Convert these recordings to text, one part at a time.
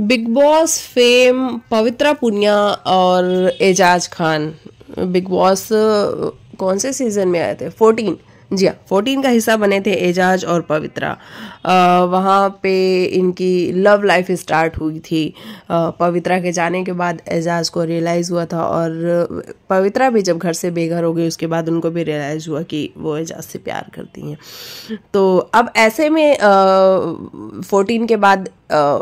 big Boss fame Pavitra Punia और Eijaz Khan big boss कौन से सीज़न में आए थे फोर्टीन जी हाँ फोर्टीन का हिस्सा बने थे एजाज और पवित्रा वहाँ पे इनकी लव लाइफ स्टार्ट हुई थी आ, पवित्रा के जाने के बाद एजाज को रियलाइज़ हुआ था और पवित्रा भी जब घर से बेघर हो गई उसके बाद उनको भी रियलाइज़ हुआ कि वो एजाज से प्यार करती हैं तो अब ऐसे में फोर्टीन के बाद आ,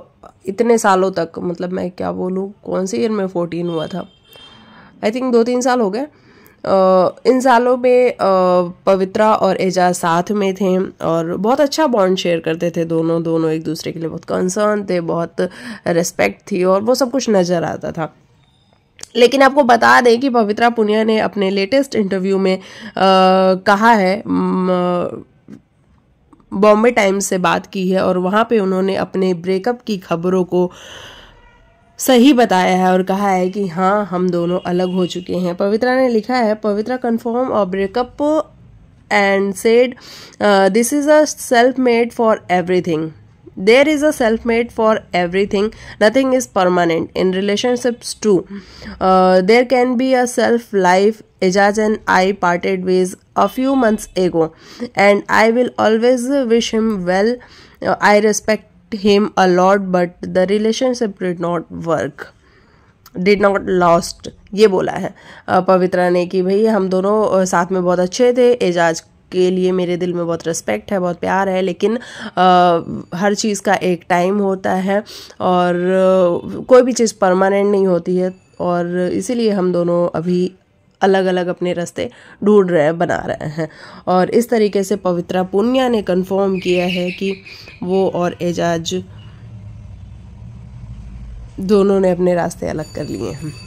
इतने सालों तक मतलब मैं क्या बोलूँ कौन से ईयर में फोर्टीन हुआ था आई थिंक दो तीन साल हो गए इन सालों में पवित्रा और एजाज साथ में थे और बहुत अच्छा बॉन्ड शेयर करते थे दोनों दोनों एक दूसरे के लिए बहुत कंसर्न थे बहुत रेस्पेक्ट थी और वो सब कुछ नज़र आता था लेकिन आपको बता दें कि पवित्रा पुनिया ने अपने लेटेस्ट इंटरव्यू में आ, कहा है म, बॉम्बे टाइम्स से बात की है और वहाँ पे उन्होंने अपने ब्रेकअप की खबरों को सही बताया है और कहा है कि हाँ हम दोनों अलग हो चुके हैं पवित्रा ने लिखा है पवित्रा कन्फर्म और breakup and said this is a self made for everything there is a self made for everything nothing is permanent in relationships too there can be a self life Eijaz and I parted with a few months ago and I will always wish him well I respect him a lot but the relationship did not work did not lost ये बोला है पवित्रा ने कि भाई हम दोनों साथ में बहुत अच्छे थे एजाज के लिए मेरे दिल में बहुत रिस्पेक्ट है बहुत प्यार है लेकिन आ, हर चीज़ का एक टाइम होता है और कोई भी चीज़ परमानेंट नहीं होती है और इसीलिए हम दोनों अभी अलग अलग अपने रास्ते ढूंढ रहे हैं बना रहे हैं और इस तरीके से पवित्रा पुनिया ने कंफर्म किया है कि वो और एजाज दोनों ने अपने रास्ते अलग कर लिए हैं